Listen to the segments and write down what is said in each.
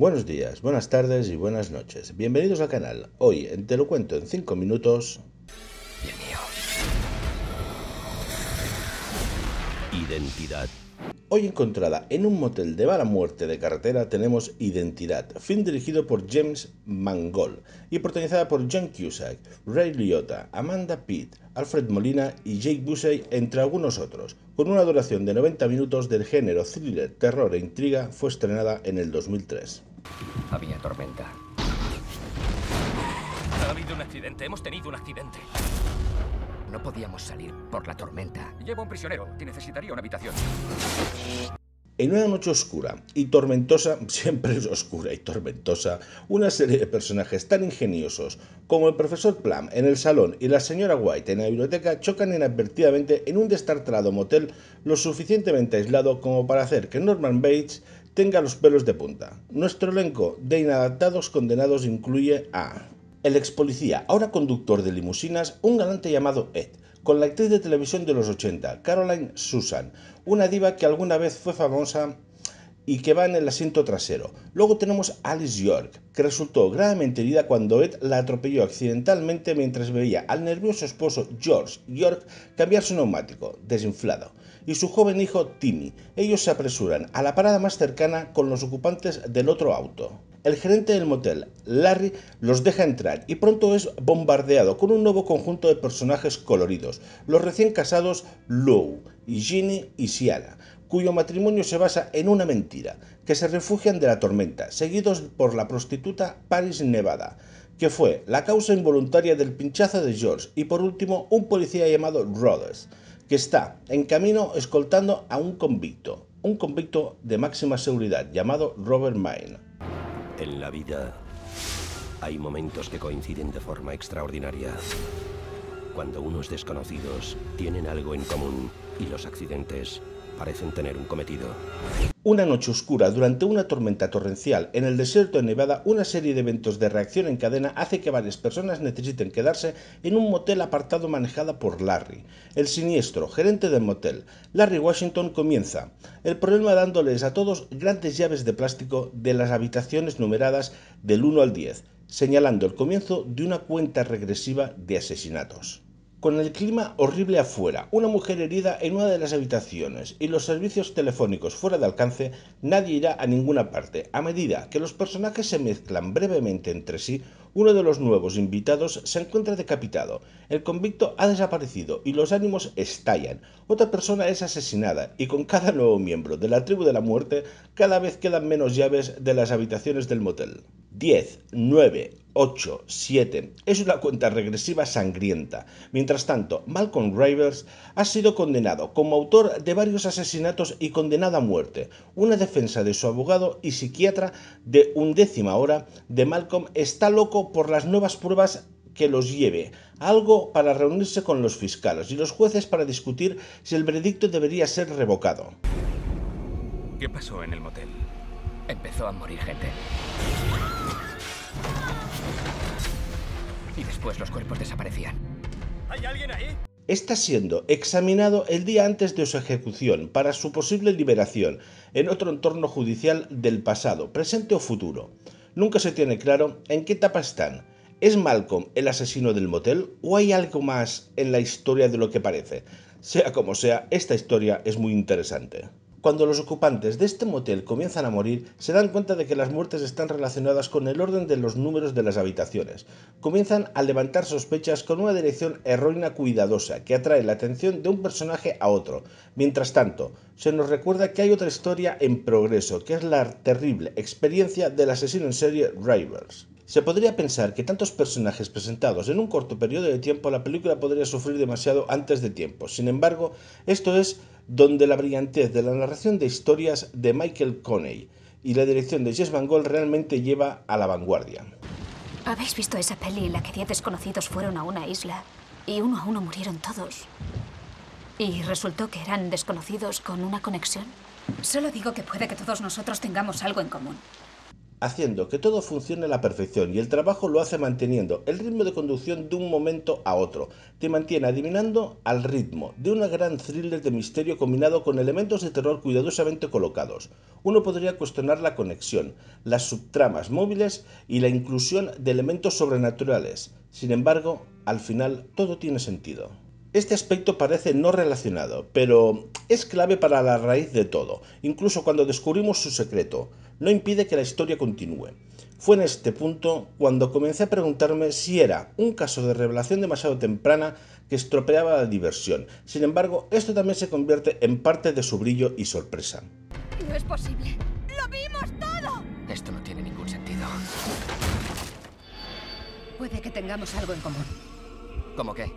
Buenos días, buenas tardes y buenas noches. Bienvenidos al canal. Hoy en Te lo cuento en 5 minutos. Identidad. Hoy encontrada en un motel de bala muerte de carretera tenemos Identidad, film dirigido por James Mangol y protagonizada por John Cusack, Ray Liotta, Amanda Pitt, Alfred Molina y Jake Busey, entre algunos otros. Con una duración de 90 minutos del género thriller, terror e intriga, fue estrenada en el 2003. Había tormenta. Ha habido un accidente. Hemos tenido un accidente. No podíamos salir por la tormenta. Llevo un prisionero que necesitaría una habitación. En una noche oscura y tormentosa, siempre es oscura y tormentosa, una serie de personajes tan ingeniosos como el profesor Plum en el salón y la señora White en la biblioteca chocan inadvertidamente en un destartalado motel lo suficientemente aislado como para hacer que Norman Bates tenga los pelos de punta. Nuestro elenco de inadaptados condenados incluye a el ex policía, ahora conductor de limusinas, un galante llamado Ed, con la actriz de televisión de los 80, Caroline Susan, una diva que alguna vez fue famosa y que va en el asiento trasero. Luego tenemos Alice York, que resultó gravemente herida cuando Ed la atropelló accidentalmente mientras veía al nervioso esposo George York cambiar su neumático, desinflado, y su joven hijo Timmy. Ellos se apresuran a la parada más cercana con los ocupantes del otro auto. El gerente del motel, Larry, los deja entrar y pronto es bombardeado con un nuevo conjunto de personajes coloridos, los recién casados Lou, Ginny y Siala, cuyo matrimonio se basa en una mentira, que se refugian de la tormenta, seguidos por la prostituta Paris Nevada, que fue la causa involuntaria del pinchazo de George, y por último un policía llamado Rhodes, que está en camino escoltando a un convicto, un convicto de máxima seguridad llamado Robert Mine. En la vida hay momentos que coinciden de forma extraordinaria. Cuando unos desconocidos tienen algo en común y los accidentes parecen tener un cometido. Una noche oscura durante una tormenta torrencial en el desierto de Nevada, una serie de eventos de reacción en cadena hace que varias personas necesiten quedarse en un motel apartado manejado por Larry, el siniestro gerente del motel. Larry Washington comienza el problema dándoles a todos grandes llaves de plástico de las habitaciones numeradas del 1 al 10, señalando el comienzo de una cuenta regresiva de asesinatos. Con el clima horrible afuera, una mujer herida en una de las habitaciones y los servicios telefónicos fuera de alcance, nadie irá a ninguna parte. A medida que los personajes se mezclan brevemente entre sí, uno de los nuevos invitados se encuentra decapitado, el convicto ha desaparecido y los ánimos estallan, otra persona es asesinada y con cada nuevo miembro de la tribu de la muerte cada vez quedan menos llaves de las habitaciones del motel. 10, 9, 8, 7. Es una cuenta regresiva sangrienta. Mientras tanto, Malcolm Rivers ha sido condenado como autor de varios asesinatos y condenado a muerte. Una defensa de su abogado y psiquiatra de undécima hora de Malcolm está loco por las nuevas pruebas que los lleve algo para reunirse con los fiscales y los jueces para discutir si el veredicto debería ser revocado. ¿Qué pasó en el motel? Empezó a morir gente. y después los cuerpos desaparecían. ¿Hay alguien ahí? Está siendo examinado el día antes de su ejecución para su posible liberación en otro entorno judicial del pasado, presente o futuro. Nunca se tiene claro en qué etapa están. ¿Es Malcolm el asesino del motel o hay algo más en la historia de lo que parece? Sea como sea, esta historia es muy interesante. Cuando los ocupantes de este motel comienzan a morir, se dan cuenta de que las muertes están relacionadas con el orden de los números de las habitaciones. Comienzan a levantar sospechas con una dirección errónea cuidadosa que atrae la atención de un personaje a otro. Mientras tanto, se nos recuerda que hay otra historia en progreso, que es la terrible experiencia del asesino en serie Rivals. Se podría pensar que tantos personajes presentados en un corto periodo de tiempo la película podría sufrir demasiado antes de tiempo. Sin embargo, esto es donde la brillantez de la narración de historias de Michael Coney y la dirección de Jess Van Gogh realmente lleva a la vanguardia. ¿Habéis visto esa peli en la que diez desconocidos fueron a una isla y uno a uno murieron todos? ¿Y resultó que eran desconocidos con una conexión? Solo digo que puede que todos nosotros tengamos algo en común haciendo que todo funcione a la perfección y el trabajo lo hace manteniendo el ritmo de conducción de un momento a otro. Te mantiene adivinando al ritmo de una gran thriller de misterio combinado con elementos de terror cuidadosamente colocados. Uno podría cuestionar la conexión, las subtramas móviles y la inclusión de elementos sobrenaturales. Sin embargo, al final todo tiene sentido. Este aspecto parece no relacionado, pero es clave para la raíz de todo, incluso cuando descubrimos su secreto, no impide que la historia continúe. Fue en este punto cuando comencé a preguntarme si era un caso de revelación demasiado temprana que estropeaba la diversión. Sin embargo, esto también se convierte en parte de su brillo y sorpresa. No es posible. ¡Lo vimos todo! Esto no tiene ningún sentido. Puede que tengamos algo en común. ¿Cómo qué?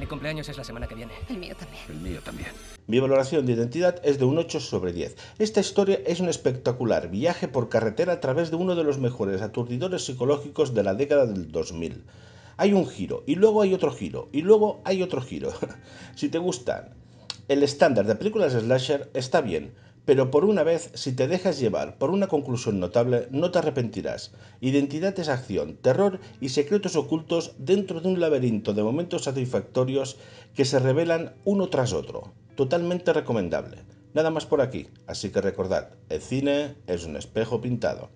Mi cumpleaños es la semana que viene. El mío también. Mi valoración de identidad es de un 8 sobre 10. Esta historia es un espectacular viaje por carretera a través de uno de los mejores aturdidores psicológicos de la década del 2000. Hay un giro, y luego hay otro giro, y luego hay otro giro. si te gustan, el estándar de películas slasher está bien, pero por una vez, si te dejas llevar por una conclusión notable, no te arrepentirás. Identidad es acción, terror y secretos ocultos dentro de un laberinto de momentos satisfactorios que se revelan uno tras otro. Totalmente recomendable. Nada más por aquí, así que recordad, el cine es un espejo pintado.